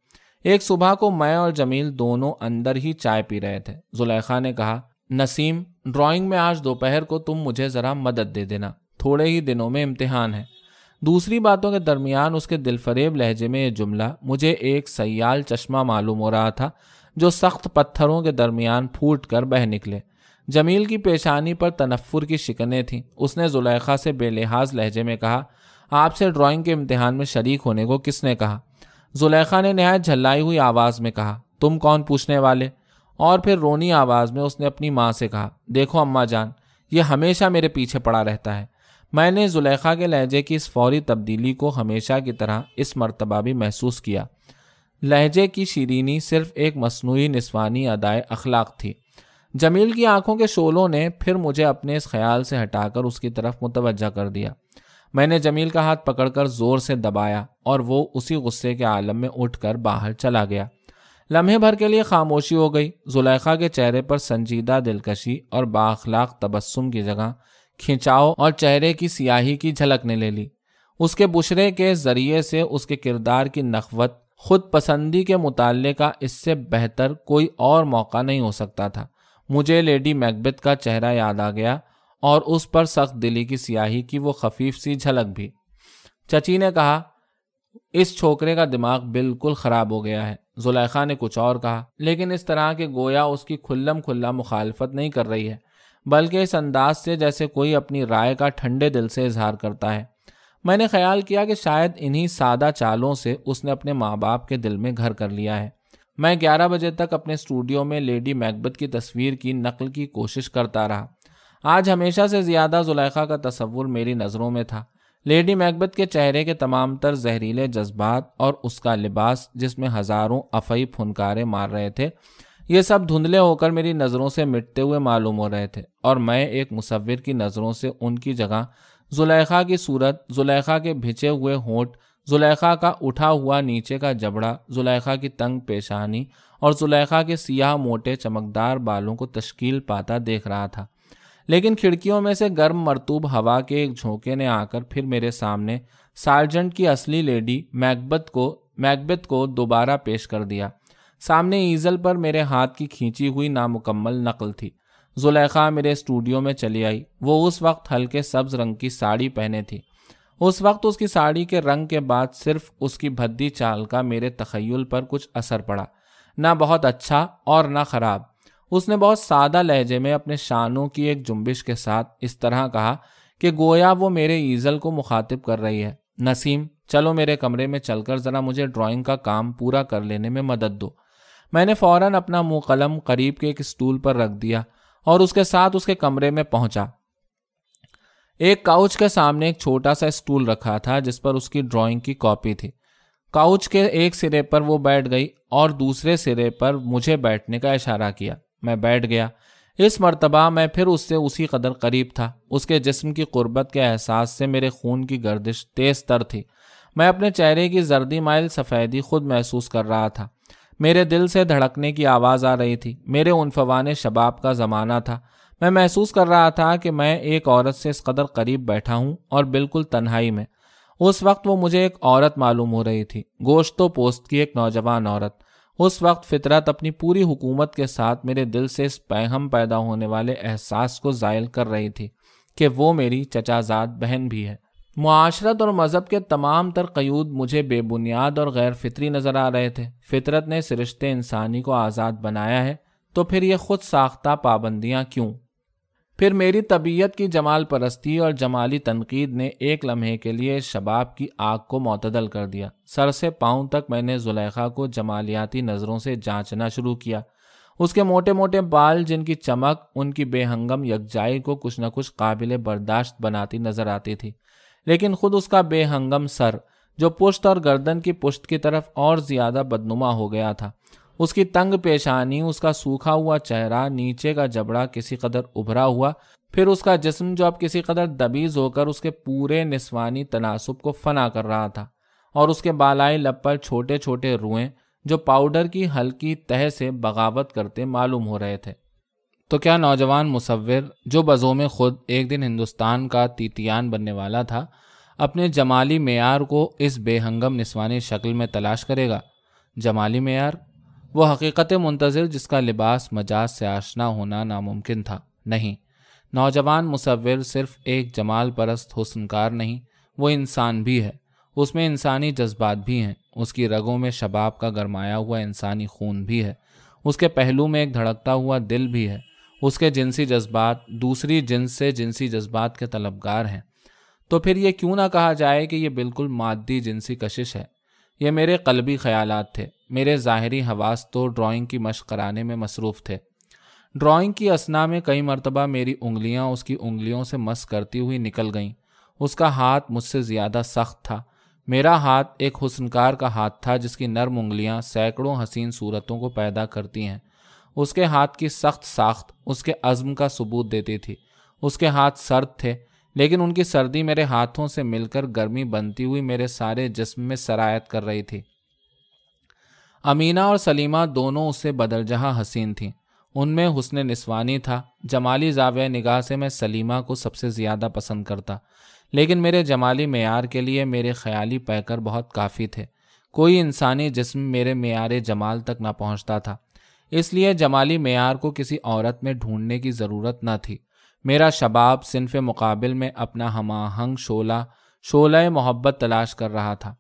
एक सुबह को मैं और जमील दोनों अंदर ही चाय पी रहे थे जुलेखा ने कहा नसीम ड्राइंग में आज दोपहर को तुम मुझे ज़रा मदद दे देना थोड़े ही दिनों में इम्तहान है दूसरी बातों के दरमियान उसके दिलफरेब लहजे में यह जुमला मुझे एक सयाल चश्मा मालूम हो रहा था जो सख्त पत्थरों के दरमियान फूट कर बह निकले जमील की पेशानी पर तनफ़ुर की शिकने थी उसने जुलेखा से बेलिहाज लहजे में कहा आपसे ड्राइंग के इम्तहान में शरीक होने को किसने कहा जुलेखा ने नहायत झल्लाई हुई आवाज़ में कहा तुम कौन पूछने वाले और फिर रोनी आवाज़ में उसने अपनी माँ से कहा देखो अम्मा जान ये हमेशा मेरे पीछे पड़ा रहता है मैंने जुलेखा के लहजे की इस फौरी तब्दीली को हमेशा की तरह इस मरतबा भी महसूस किया लहजे की शीरीनी सिर्फ एक मसनू नस्वानी अदाए अखलाक थी जमील की आंखों के शोलों ने फिर मुझे अपने इस ख्याल से हटाकर उसकी तरफ मुतवजह कर दिया मैंने जमील का हाथ पकड़कर ज़ोर से दबाया और वो उसी गुस्से के आलम में उठकर बाहर चला गया लम्हे भर के लिए खामोशी हो गई जुलेखा के चेहरे पर संजीदा दिलकशी और बाखलाक तबस्सुम की जगह खिंचाव और चेहरे की सियाही की झलकने ले ली उसके बुशरे के जरिए से उसके किरदार की नखवत खुद पसंदी के मुताले का इससे बेहतर कोई और मौका नहीं हो सकता था मुझे लेडी मैकबेथ का चेहरा याद आ गया और उस पर सख्त दिली की स्याही की वो खफीफ सी झलक भी चची ने कहा इस छोकरे का दिमाग बिल्कुल ख़राब हो गया है जुलेखा ने कुछ और कहा लेकिन इस तरह के गोया उसकी खुल्लम खुल्ला मुखालफत नहीं कर रही है बल्कि इस अंदाज से जैसे कोई अपनी राय का ठंडे दिल से इजहार करता है मैंने ख्याल किया कि शायद इन्हीं सादा चालों से उसने अपने माँ बाप के दिल में घर कर लिया है मैं 11 बजे तक अपने स्टूडियो में लेडी मैकबत की तस्वीर की नकल की कोशिश करता रहा आज हमेशा से ज़्यादा जुलेखा का तस्वुर मेरी नज़रों में था लेडी मैकबत के चेहरे के तमाम तर जहरीले जज्बात और उसका लिबास जिसमें हज़ारों अफई फुनकारे मार रहे थे ये सब धुंधले होकर मेरी नज़रों से मिटते हुए मालूम हो रहे थे और मैं एक मुसविर की नज़रों से उनकी जगह जुलेखा की सूरत जुलेखा के भिचे हुए होंठ जुलेखा का उठा हुआ नीचे का जबड़ा जुलेखा की तंग पेशानी और जुलेखा के सियाह मोटे चमकदार बालों को तश्कील पाता देख रहा था लेकिन खिड़कियों में से गर्म मरतूब हवा के एक झोंके ने आकर फिर मेरे सामने सार्जेंट की असली लेडी मैकबत को मैकबेथ को दोबारा पेश कर दिया सामने ईजल पर मेरे हाथ की खींची हुई नामुकम्मल नकल थी जुलेखा मेरे स्टूडियो में चली आई वो उस वक्त हल्के सब्ज रंग की साड़ी पहने थी उस वक्त उसकी साड़ी के रंग के बाद सिर्फ उसकी भद्दी चाल का मेरे तखयल पर कुछ असर पड़ा ना बहुत अच्छा और ना ख़राब उसने बहुत सादा लहजे में अपने शानों की एक जुम्बिश के साथ इस तरह कहा कि गोया वो मेरे ईज़ल को मुखातिब कर रही है नसीम चलो मेरे कमरे में चलकर ज़रा मुझे ड्राइंग का काम पूरा कर लेने में मदद दो मैंने फ़ौरन अपना मुँह कलम करीब के एक स्टूल पर रख दिया और उसके साथ उसके कमरे में पहुंचा एक काउच के सामने एक छोटा सा स्टूल रखा था जिस पर उसकी ड्राइंग की कॉपी थी काउच के एक सिरे पर वो बैठ गई और दूसरे सिरे पर मुझे बैठने का इशारा किया मैं बैठ गया इस मरतबा मैं फिर उससे उसी कदर करीब था उसके जिस्म की कुर्बत के एहसास से मेरे खून की गर्दिश तेज तर थी मैं अपने चेहरे की जर्दी माइल सफ़ेदी खुद महसूस कर रहा था मेरे दिल से धड़कने की आवाज़ आ रही थी मेरे उनफवान शबाब का ज़माना था मैं महसूस कर रहा था कि मैं एक औरत से इस कदर करीब बैठा हूँ और बिल्कुल तन्हाई में उस वक्त वो मुझे एक औरत मालूम हो रही थी गोश्तो पोस्त की एक नौजवान औरत उस वक्त फितरत अपनी पूरी हुकूमत के साथ मेरे दिल से इस पैहम पैदा होने वाले एहसास को ज़ायल कर रही थी कि वो मेरी चचाजाद बहन भी है माशरत और मज़हब के तमाम तर कयूद मुझे बेबुनियाद और गैर फितरी नज़र आ रहे थे फितरत ने सरिश्ते इंसानी को आज़ाद बनाया है तो फिर ये खुद साख्ता पाबंदियाँ क्यों फिर मेरी तबीयत की जमाल परस्ती और जमाली तनकीद ने एक लम्हे के लिए शबाब की आग को मतदल कर दिया सर से पाँव तक मैंने जुलेखा को जमालियाती नज़रों से जांचना शुरू किया उसके मोटे मोटे बाल जिनकी चमक उनकी बेहंगम यकजाई को कुछ न कुछ काबिल बर्दाश्त बनाती नजर आती थी लेकिन खुद उसका बेहंगम सर जो पुश्त और गर्दन की पुश्त की तरफ और ज्यादा बदनुमा हो गया था उसकी तंग पेशानी उसका सूखा हुआ चेहरा नीचे का जबड़ा किसी कदर उभरा हुआ फिर उसका जिस्म जो अब किसी कदर दबीज होकर उसके पूरे निस्वानी तनासब को फना कर रहा था और उसके बालाई लब पर छोटे छोटे रुएं जो पाउडर की हल्की तह से बगावत करते मालूम हो रहे थे तो क्या नौजवान मुसविर जो में खुद एक दिन हिंदुस्तान का तीतियान बनने वाला था अपने जमाली मैार को इस बेहंगम निस्वानी शक्ल में तलाश करेगा जमाली मैार वो हकीकत मुंतजर जिसका लिबास मजाज से आशना होना नामुमकिन था नहीं नौजवान मुसविर सिर्फ एक जमाल परस्त हुसनकार नहीं वो इंसान भी है उसमें इंसानी जज्बात भी हैं उसकी रगों में शबाब का गरमाया हुआ इंसानी खून भी है उसके पहलू में एक धड़कता हुआ दिल भी है उसके जिनसी जज्बात दूसरी जिन से जिनसी जज्बात के तलबगार हैं तो फिर ये क्यों ना कहा जाए कि यह बिल्कुल मादी जिनसी कशिश है ये मेरे कलबी ख्याल थे मेरे ज़ाहरी हवास तो ड्राइंग की मशक कराने में मसरूफ़ थे ड्राइंग की असना में कई मरतबा मेरी उंगलियाँ उसकी उंगलियों से मस करती हुई निकल गईं उसका हाथ मुझसे ज़्यादा सख्त था मेरा हाथ एक हुसनकार का हाथ था जिसकी नर्म उंगलियाँ सैकड़ों हसीन सूरतों को पैदा करती हैं उसके हाथ की सख्त साख्त उसके अज़म का सबूत देती थी उसके हाथ सर्द थे लेकिन उनकी सर्दी मेरे हाथों से मिलकर गर्मी बनती हुई मेरे सारे जिस्म में सरायत कर रही थी अमीना और सलीमा दोनों उससे जहाँ हसीन थीं उनमें हुसन निस्वानी था जमाली जाविया निगाह से मैं सलीमा को सबसे ज़्यादा पसंद करता लेकिन मेरे जमाली मैार के लिए मेरे ख्याली पैकर बहुत काफ़ी थे कोई इंसानी जिस्म मेरे मैार जमाल तक ना पहुँचता था इसलिए जमाली मैार को किसी औरत में ढूंढने की ज़रूरत न थी मेरा शबाब सिनफ मुकाबिल में अपना हम आहंग शोला शोला मोहब्बत तलाश कर रहा था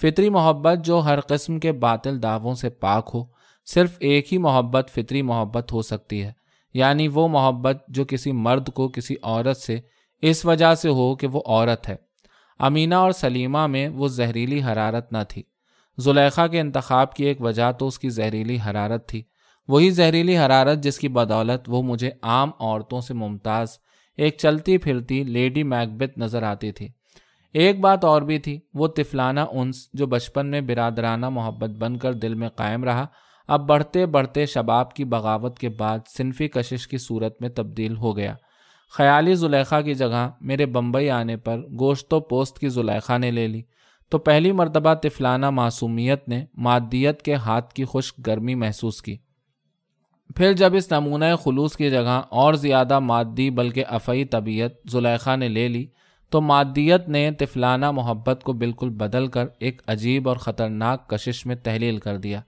फितरी मोहब्बत जो हर कस्म के बातिल दावों से पाक हो सिर्फ एक ही मोहब्बत फितरी मोहब्बत हो सकती है यानी वो मोहब्बत जो किसी मर्द को किसी औरत से इस वजह से हो कि वो औरत है अमीना और सलीमा में वो जहरीली हरारत न थी जुलेखा के इंतखब की एक वजह तो उसकी जहरीली हरारत थी वही जहरीली हरारत जिसकी बदौलत वो मुझे आम औरतों से मुमताज़ एक चलती फिरती लेडी मैकबेथ नज़र आती थी एक बात और भी थी वो तिफलाना उनस जो बचपन में बिरादराना मोहब्बत बनकर दिल में कायम रहा अब बढ़ते बढ़ते शबाब की बगावत के बाद सिनफी कशिश की सूरत में तब्दील हो गया ख्याली जुलेखा की जगह मेरे बम्बई आने पर गोश्तो पोस्त की जुलेखा ने ले ली तो पहली मरतबा तिफलाना मासूमियत ने मादियत के हाथ की खुश्क गर्मी महसूस की फिर जब इस नमूने खलूस की जगह और ज़्यादा मादी बल्कि अफ़ई तबीयत जुलेखा ने ले ली तो मादियत ने तिफलाना मोहब्बत को बिल्कुल बदल कर एक अजीब और ख़तरनाक कशिश में तहलील कर दिया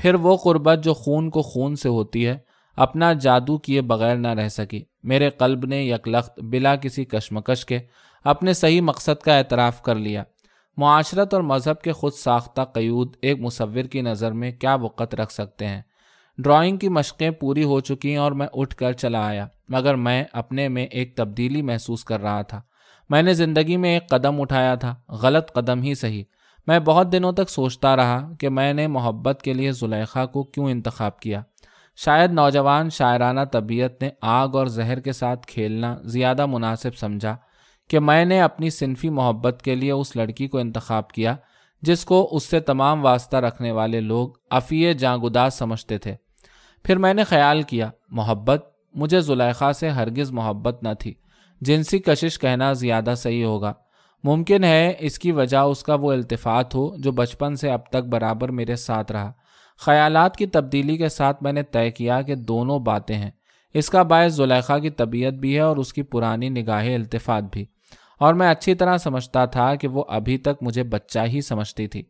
फिर वो क़ुरबत जो खून को खून से होती है अपना जादू किए बगैर ना रह सकी मेरे कल्ब ने यकलख्त बिला किसी कशमकश के अपने सही मकसद का एतराफ़ कर लिया माशरत और मज़हब के खुद साख्ता क्यूद एक मुसविर की नज़र में क्या वक़्त रख सकते हैं ड्राइंग की मशक़ें पूरी हो चुकी और मैं उठ कर चला आया मगर मैं अपने में एक तब्दीली महसूस कर रहा था मैंने ज़िंदगी में एक कदम उठाया था गलत कदम ही सही मैं बहुत दिनों तक सोचता रहा कि मैंने मोहब्बत के लिए जुलेखा को क्यों इंतखब किया शायद नौजवान शायराना तबीयत ने आग और जहर के साथ खेलना ज़्यादा मुनासिब समझा कि मैंने अपनी सिनफी मोहब्बत के लिए उस लड़की को इंतखब किया जिसको उससे तमाम वास्ता रखने वाले लोग अफ़ी जागुदास समझते थे फिर मैंने ख्याल किया मोहब्बत मुझे जुलेखा से हरगिज़ मोहब्बत न थी जिनसी कशिश कहना ज़्यादा सही होगा मुमकिन है इसकी वजह उसका वो अल्तफात हो जो बचपन से अब तक बराबर मेरे साथ रहा ख्याल की तब्दीली के साथ मैंने तय किया कि दोनों बातें हैं इसका बायस जुलेखा की तबीयत भी है और उसकी पुरानी निगाह अल्तफात भी और मैं अच्छी तरह समझता था कि वो अभी तक मुझे बच्चा ही समझती थी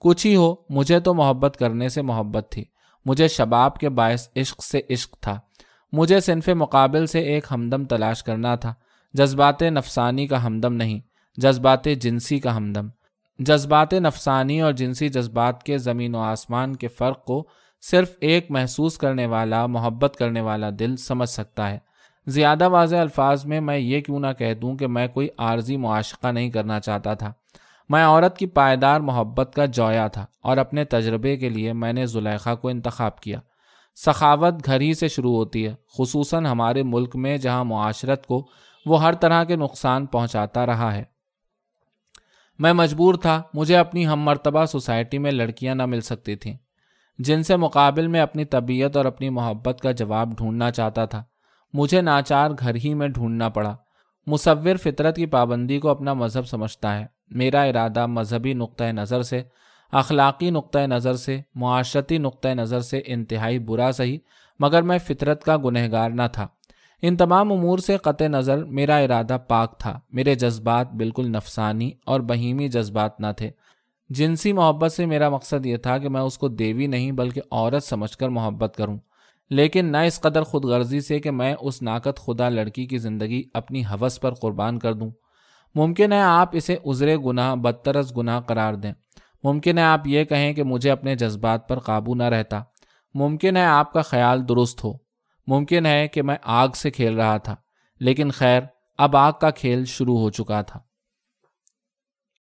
कुछ ही हो मुझे तो मोहब्बत करने से मोहब्बत थी मुझे शबाब के बायस इश्क से इश्क था मुझे सिनफ मुकाबल से एक हमदम तलाश करना था जज्बात नफसानी का हमदम नहीं जज्बात जिनसी का हमदम जज्बात नफसानी और जिनसी जज्बात के ज़मीन व आसमान के फ़र्क को सिर्फ एक महसूस करने वाला मोहब्बत करने वाला दिल समझ सकता है ज़्यादा वाज अल्फाज में मैं ये क्यों ना कह दूँ कि मैं कोई आर्जी मुआशा नहीं करना चाहता था मैं औरत की पायदार मोहब्बत का जोया था और अपने तजर्बे के लिए मैंने जुलेखा को इंतखब किया सखावत घर ही से शुरू होती है खसूस हमारे मुल्क में जहाँ माशरत को वो हर तरह के नुकसान पहुँचाता रहा है मैं मजबूर था मुझे अपनी हम मरतबा सोसाइटी में लड़कियाँ ना मिल सकती थीं जिनसे मुकाबिल में अपनी तबीयत और अपनी मोहब्बत का जवाब ढूंढना चाहता था मुझे नाचार घर ही में ढूंढना पड़ा मुसविर फितरत की पाबंदी को अपना मज़हब समझता है मेरा इरादा मजहबी नुक़ नज़र से अखलाक़ी नुक़ नज़र से माशरती नुक़ नज़र से इंतहाई बुरा सही मगर मैं फितरत का गुनहगार न था इन तमाम अमूर से क़त नज़र मेरा इरादा पाक था मेरे जज्बात बिल्कुल नफसानी और बहीमी जज्बात न थे जिनसी मोहब्बत से मेरा मकसद ये था कि मैं उसको देवी नहीं बल्कि औरत समझ कर मोहब्बत करूँ लेकिन न इस कदर खुद गर्जी से कि मैं उस नाकत खुदा लड़की की ज़िंदगी अपनी हवस पर कुर्बान कर दूँ मुमकिन है आप इसे उजरे गुनाह बदतरस गुनाह करार दें मुमकिन है आप ये कहें कि मुझे अपने जज्बात पर काबू न रहता मुमकिन है आपका ख्याल दुरुस्त हो मुमकिन है कि मैं आग से खेल रहा था लेकिन खैर अब आग का खेल शुरू हो चुका था